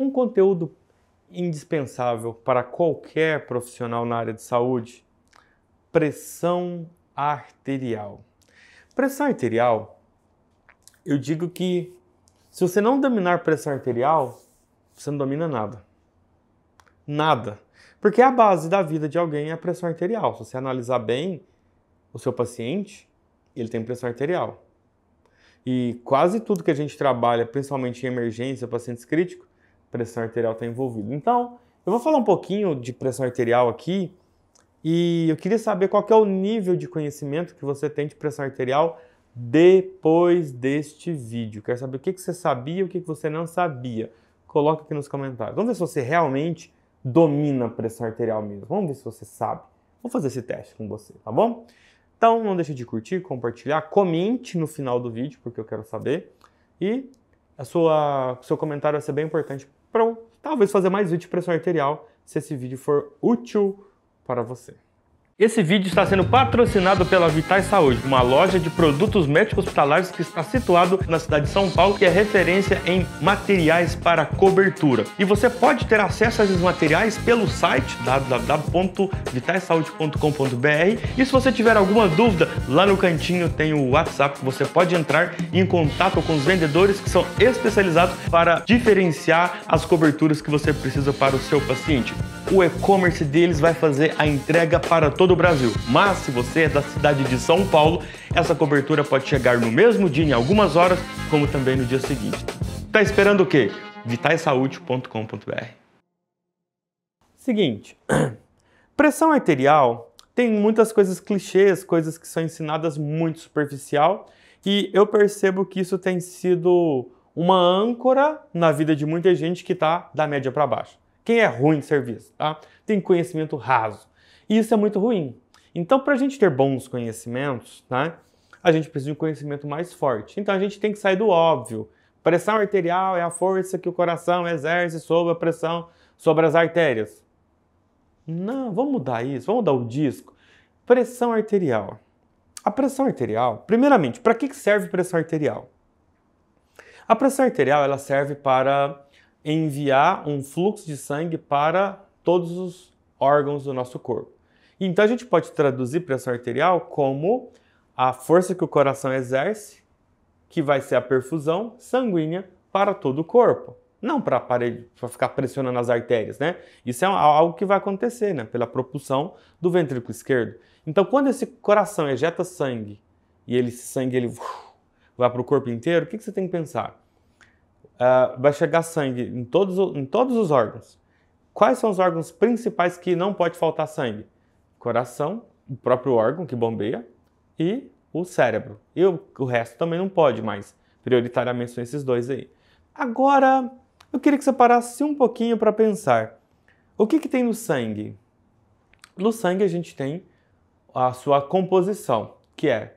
um conteúdo indispensável para qualquer profissional na área de saúde? Pressão arterial. Pressão arterial, eu digo que se você não dominar pressão arterial, você não domina nada. Nada. Porque a base da vida de alguém é a pressão arterial. Se você analisar bem o seu paciente, ele tem pressão arterial. E quase tudo que a gente trabalha, principalmente em emergência, pacientes críticos, pressão arterial está envolvida. Então, eu vou falar um pouquinho de pressão arterial aqui e eu queria saber qual que é o nível de conhecimento que você tem de pressão arterial depois deste vídeo. Quero saber o que, que você sabia e o que, que você não sabia. Coloque aqui nos comentários. Vamos ver se você realmente domina a pressão arterial mesmo. Vamos ver se você sabe. Vou fazer esse teste com você, tá bom? Então não deixe de curtir, compartilhar, comente no final do vídeo, porque eu quero saber. E a sua, seu comentário vai ser bem importante talvez fazer mais vídeo de pressão arterial, se esse vídeo for útil para você. Esse vídeo está sendo patrocinado pela Vitais Saúde, uma loja de produtos médicos hospitalares que está situado na cidade de São Paulo, que é referência em materiais para cobertura. E você pode ter acesso a esses materiais pelo site www.vitalsaude.com.br. E se você tiver alguma dúvida, lá no cantinho tem o WhatsApp, você pode entrar em contato com os vendedores que são especializados para diferenciar as coberturas que você precisa para o seu paciente. O e-commerce deles vai fazer a entrega para todo todo o Brasil. Mas se você é da cidade de São Paulo, essa cobertura pode chegar no mesmo dia, em algumas horas, como também no dia seguinte. Tá esperando o quê? vitaisaúde.com.br. Seguinte, pressão arterial tem muitas coisas clichês, coisas que são ensinadas muito superficial, e eu percebo que isso tem sido uma âncora na vida de muita gente que está da média para baixo. Quem é ruim de serviço, tá? Tem conhecimento raso. E isso é muito ruim. Então, para a gente ter bons conhecimentos, né, a gente precisa de um conhecimento mais forte. Então, a gente tem que sair do óbvio. Pressão arterial é a força que o coração exerce sobre a pressão sobre as artérias. Não, vamos mudar isso, vamos mudar o disco. Pressão arterial. A pressão arterial, primeiramente, para que serve pressão arterial? A pressão arterial ela serve para enviar um fluxo de sangue para todos os órgãos do nosso corpo. Então a gente pode traduzir pressão arterial como a força que o coração exerce, que vai ser a perfusão sanguínea para todo o corpo. Não para para ficar pressionando as artérias, né? Isso é algo que vai acontecer, né? Pela propulsão do ventrículo esquerdo. Então, quando esse coração ejeta sangue e ele, esse sangue ele vai para o corpo inteiro, o que, que você tem que pensar? Uh, vai chegar sangue em todos, em todos os órgãos. Quais são os órgãos principais que não pode faltar sangue? coração, o próprio órgão que bombeia e o cérebro. E o, o resto também não pode, mas prioritariamente são esses dois aí. Agora, eu queria que você parasse um pouquinho para pensar. O que, que tem no sangue? No sangue a gente tem a sua composição, que é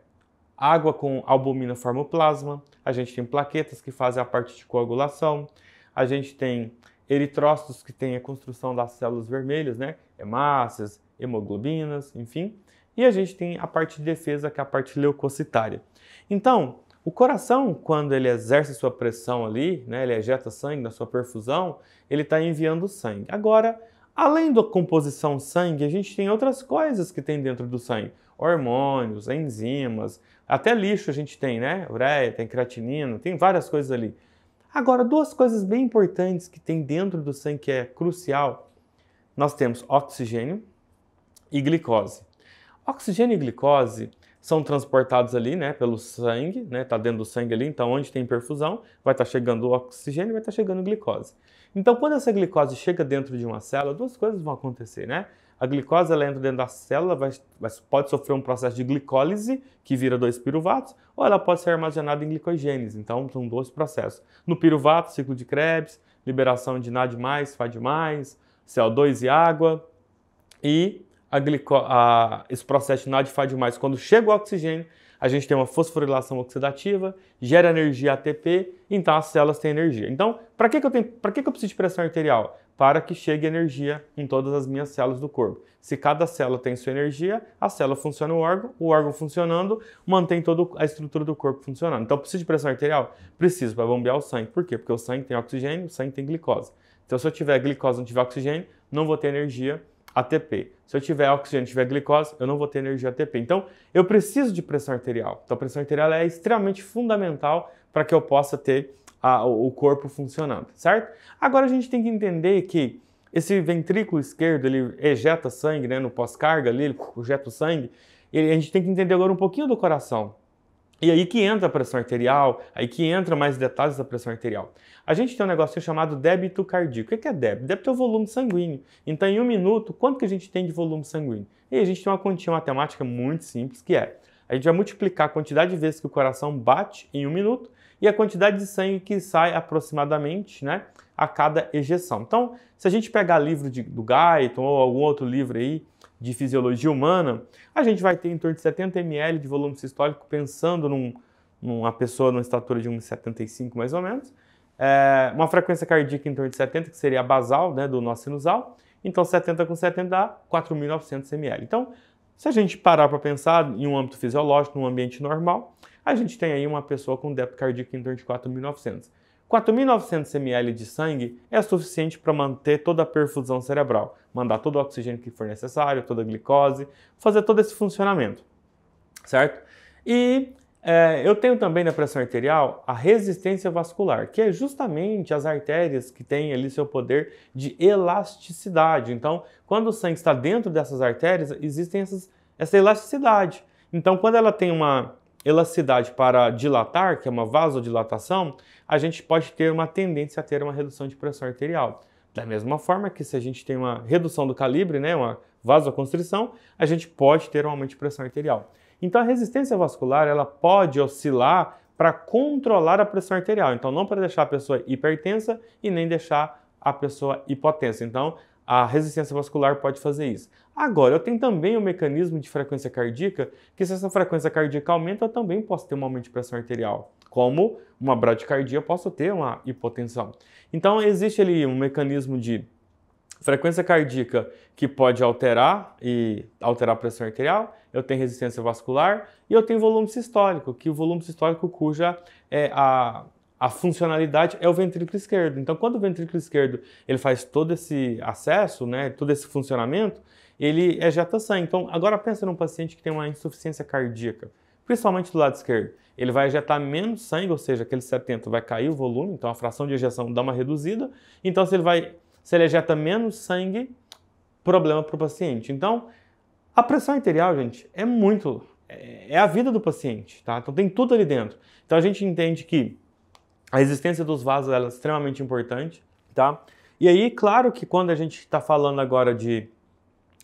água com albumina forma o plasma, a gente tem plaquetas que fazem a parte de coagulação, a gente tem eritrócitos que tem a construção das células vermelhas, né? Hemácias, hemoglobinas, enfim. E a gente tem a parte de defesa, que é a parte leucocitária. Então, o coração, quando ele exerce sua pressão ali, né, ele ejeta sangue na sua perfusão, ele está enviando sangue. Agora, além da composição sangue, a gente tem outras coisas que tem dentro do sangue. Hormônios, enzimas, até lixo a gente tem, né? Ureia, tem creatinina, tem várias coisas ali. Agora, duas coisas bem importantes que tem dentro do sangue que é crucial. Nós temos oxigênio, e glicose. Oxigênio e glicose são transportados ali, né, pelo sangue, né, tá dentro do sangue ali, então onde tem perfusão, vai estar tá chegando oxigênio, vai estar tá chegando glicose. Então, quando essa glicose chega dentro de uma célula, duas coisas vão acontecer, né? A glicose ela entra dentro da célula, vai, vai, pode sofrer um processo de glicólise, que vira dois piruvatos ou ela pode ser armazenada em glicogênese. Então, são dois processos. No piruvato, ciclo de Krebs, liberação de NAD+, FAD+, CO2 e água, e a glico, a, esse processo NADFAD+, quando chega o oxigênio, a gente tem uma fosforilação oxidativa, gera energia ATP, então as células têm energia. Então, para que, que, eu tenho, que, que eu preciso de pressão arterial? Para que chegue energia em todas as minhas células do corpo. Se cada célula tem sua energia, a célula funciona o órgão, o órgão funcionando, mantém toda a estrutura do corpo funcionando. Então, preciso de pressão arterial? Preciso para bombear o sangue. Por quê? Porque o sangue tem oxigênio, o sangue tem glicose. Então, se eu tiver glicose e não tiver oxigênio, não vou ter energia ATP. Se eu tiver oxigênio, tiver glicose, eu não vou ter energia ATP. Então, eu preciso de pressão arterial. Então, a pressão arterial é extremamente fundamental para que eu possa ter a, o corpo funcionando, certo? Agora a gente tem que entender que esse ventrículo esquerdo, ele ejeta sangue, né, no pós-carga ali, ele ejeta o sangue. E a gente tem que entender agora um pouquinho do coração. E aí que entra a pressão arterial, aí que entra mais detalhes da pressão arterial. A gente tem um negócio chamado débito cardíaco. O é que é débito? Débito é o volume sanguíneo. Então, em um minuto, quanto que a gente tem de volume sanguíneo? E a gente tem uma continha matemática muito simples, que é a gente vai multiplicar a quantidade de vezes que o coração bate em um minuto e a quantidade de sangue que sai aproximadamente, né, a cada ejeção. Então, se a gente pegar livro de, do Guyton ou algum outro livro aí, de fisiologia humana, a gente vai ter em torno de 70 ml de volume sistólico, pensando num, numa pessoa numa estatura de 1,75 mais ou menos. É, uma frequência cardíaca em torno de 70, que seria a basal né, do nosso sinusal. Então, 70 com 70 dá 4.900 ml. Então, se a gente parar para pensar em um âmbito fisiológico, num ambiente normal, a gente tem aí uma pessoa com débito cardíaco em torno de 4.900. 4.900 ml de sangue é suficiente para manter toda a perfusão cerebral, mandar todo o oxigênio que for necessário, toda a glicose, fazer todo esse funcionamento, certo? E é, eu tenho também na pressão arterial a resistência vascular, que é justamente as artérias que têm ali seu poder de elasticidade. Então, quando o sangue está dentro dessas artérias, existem essas, essa elasticidade. Então, quando ela tem uma elasticidade para dilatar, que é uma vasodilatação, a gente pode ter uma tendência a ter uma redução de pressão arterial. Da mesma forma que se a gente tem uma redução do calibre, né, uma vasoconstrição, a gente pode ter um aumento de pressão arterial. Então a resistência vascular, ela pode oscilar para controlar a pressão arterial. Então não para deixar a pessoa hipertensa e nem deixar a pessoa hipotensa. Então a resistência vascular pode fazer isso. Agora, eu tenho também o um mecanismo de frequência cardíaca, que se essa frequência cardíaca aumenta, eu também posso ter um aumento de pressão arterial. Como uma bradicardia, eu posso ter uma hipotensão. Então, existe ali um mecanismo de frequência cardíaca que pode alterar e alterar a pressão arterial, eu tenho resistência vascular e eu tenho volume sistólico, que o volume sistólico cuja é, a, a funcionalidade é o ventrículo esquerdo. Então, quando o ventrículo esquerdo ele faz todo esse acesso, né, todo esse funcionamento, ele é jeta sangue. Então, agora pensa num paciente que tem uma insuficiência cardíaca, principalmente do lado esquerdo. Ele vai ejetar menos sangue, ou seja, aquele 70 vai cair o volume, então a fração de ejeção dá uma reduzida. Então, se ele, vai, se ele ejeta menos sangue, problema para o paciente. Então, a pressão arterial, gente, é muito. É, é a vida do paciente, tá? Então tem tudo ali dentro. Então a gente entende que a resistência dos vasos é extremamente importante, tá? E aí, claro que quando a gente está falando agora de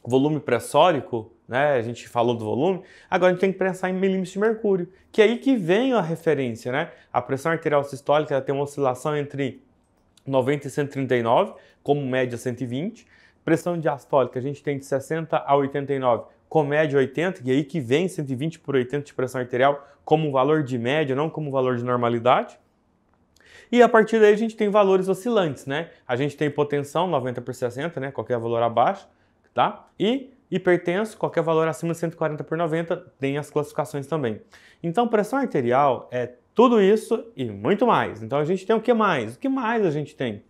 volume pressórico, né? A gente falou do volume, agora a gente tem que pensar em milímetros de mercúrio, que é aí que vem a referência, né? A pressão arterial sistólica ela tem uma oscilação entre 90 e 139, como média 120. Pressão diastólica a gente tem de 60 a 89, com média 80, e é aí que vem 120 por 80 de pressão arterial como valor de média, não como valor de normalidade. E a partir daí a gente tem valores oscilantes, né? A gente tem hipotensão 90 por 60, né? Qualquer valor abaixo tá? E hipertenso, qualquer valor acima de 140 por 90 tem as classificações também. Então, pressão arterial é tudo isso e muito mais. Então, a gente tem o que mais? O que mais a gente tem?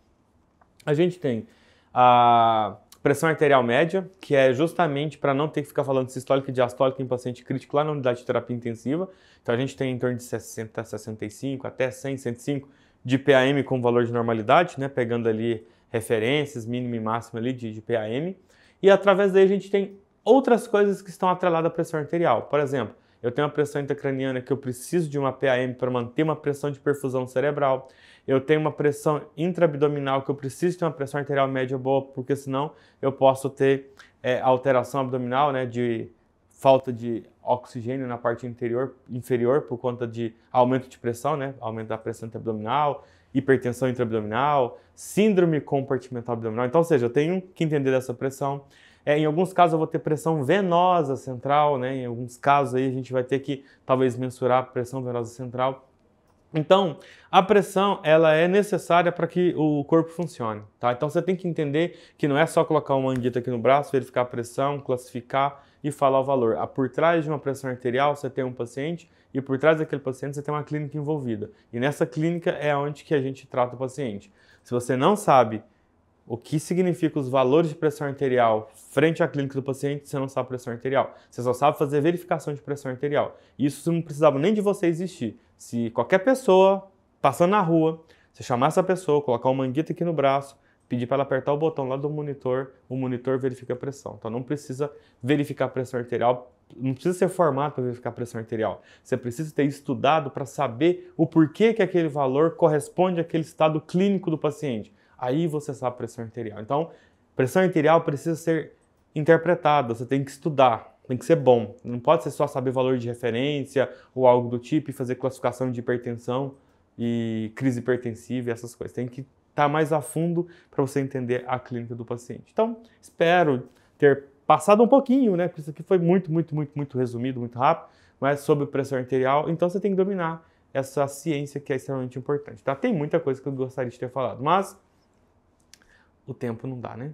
A gente tem a pressão arterial média, que é justamente para não ter que ficar falando sistólica e diastólica em paciente crítico lá na unidade de terapia intensiva. Então, a gente tem em torno de 60, 65, até 100, 105 de PAM com valor de normalidade, né? pegando ali referências, mínimo e máximo ali de, de PAM. E através daí a gente tem outras coisas que estão atreladas à pressão arterial. Por exemplo, eu tenho uma pressão intracraniana que eu preciso de uma PAM para manter uma pressão de perfusão cerebral. Eu tenho uma pressão intraabdominal que eu preciso de uma pressão arterial média boa, porque senão eu posso ter é, alteração abdominal, né, de falta de oxigênio na parte interior, inferior por conta de aumento de pressão, né, aumento da pressão intrabdominal hipertensão intraabdominal, síndrome compartimental abdominal. Então, ou seja, eu tenho que entender dessa pressão. É, em alguns casos eu vou ter pressão venosa central, né? Em alguns casos aí a gente vai ter que talvez mensurar a pressão venosa central. Então, a pressão ela é necessária para que o corpo funcione, tá? Então você tem que entender que não é só colocar uma anguita aqui no braço, verificar a pressão, classificar e falar o valor. Ah, por trás de uma pressão arterial, você tem um paciente e por trás daquele paciente você tem uma clínica envolvida. E nessa clínica é onde que a gente trata o paciente. Se você não sabe o que significa os valores de pressão arterial frente à clínica do paciente, você não sabe pressão arterial. Você só sabe fazer verificação de pressão arterial. E isso não precisava nem de você existir. Se qualquer pessoa passando na rua, você chamar essa pessoa, colocar uma manguito aqui no braço, pedir para ela apertar o botão lá do monitor, o monitor verifica a pressão. Então não precisa verificar a pressão arterial não precisa ser formado para verificar a pressão arterial. Você precisa ter estudado para saber o porquê que aquele valor corresponde àquele estado clínico do paciente. Aí você sabe a pressão arterial. Então, pressão arterial precisa ser interpretada, você tem que estudar, tem que ser bom. Não pode ser só saber valor de referência ou algo do tipo e fazer classificação de hipertensão e crise hipertensiva e essas coisas. Tem que estar tá mais a fundo para você entender a clínica do paciente. Então, espero ter passado um pouquinho, né? Porque isso aqui foi muito, muito, muito, muito resumido, muito rápido, mas sobre pressão arterial. Então você tem que dominar essa ciência que é extremamente importante, tá? Tem muita coisa que eu gostaria de ter falado, mas o tempo não dá, né?